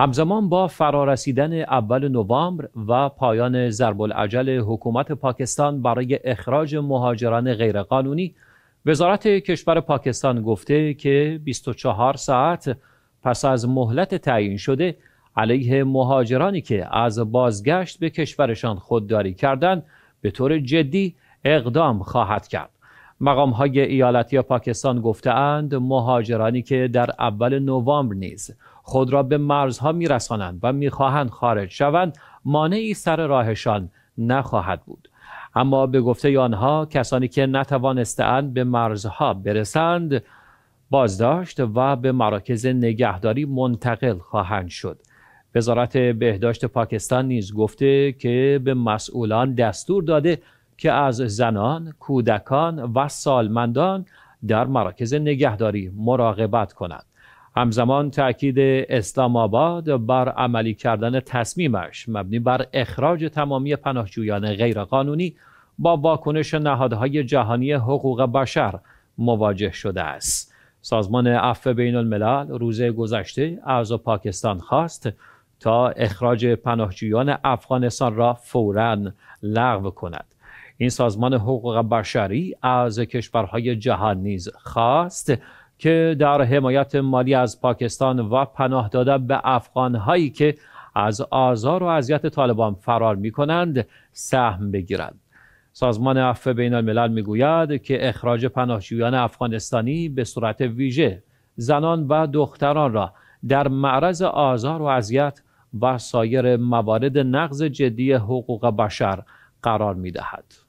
همزمان با فرارسیدن اول نوامبر و پایان ضرب العجل حکومت پاکستان برای اخراج مهاجران غیرقانونی وزارت کشور پاکستان گفته که 24 ساعت پس از مهلت تعیین شده علیه مهاجرانی که از بازگشت به کشورشان خودداری کردند به طور جدی اقدام خواهد کرد مقام های ایالتی پاکستان گفتهاند مهاجرانی که در اول نوامبر نیز خود را به مرزها میرسانند و میخواهند خارج شوند مانعی سر راهشان نخواهد بود اما به گفته آنها کسانی که نتوانستند به مرزها برسند بازداشت و به مراکز نگهداری منتقل خواهند شد وزارت بهداشت پاکستان نیز گفته که به مسئولان دستور داده که از زنان، کودکان و سالمندان در مراکز نگهداری مراقبت کنند. همزمان تاکید اسلام آباد بر عملی کردن تصمیمش مبنی بر اخراج تمامی پناهجویان غیرقانونی با واکنش نهادهای جهانی حقوق بشر مواجه شده است. سازمان عفو بین الملل روز گذشته از پاکستان خواست تا اخراج پناهجویان افغانستان را فوراً لغو کند. این سازمان حقوق بشری از کشورهای جهان نیز خواست که در حمایت مالی از پاکستان و پناه دادن به افغانهایی که از آزار و اذیت طالبان فرار می کنند سهم بگیرند. سازمان عفو بین الملل می گوید که اخراج پناهجویان افغانستانی به صورت ویژه زنان و دختران را در معرض آزار و اذیت و سایر موارد نقض جدی حقوق بشر قرار می دهد.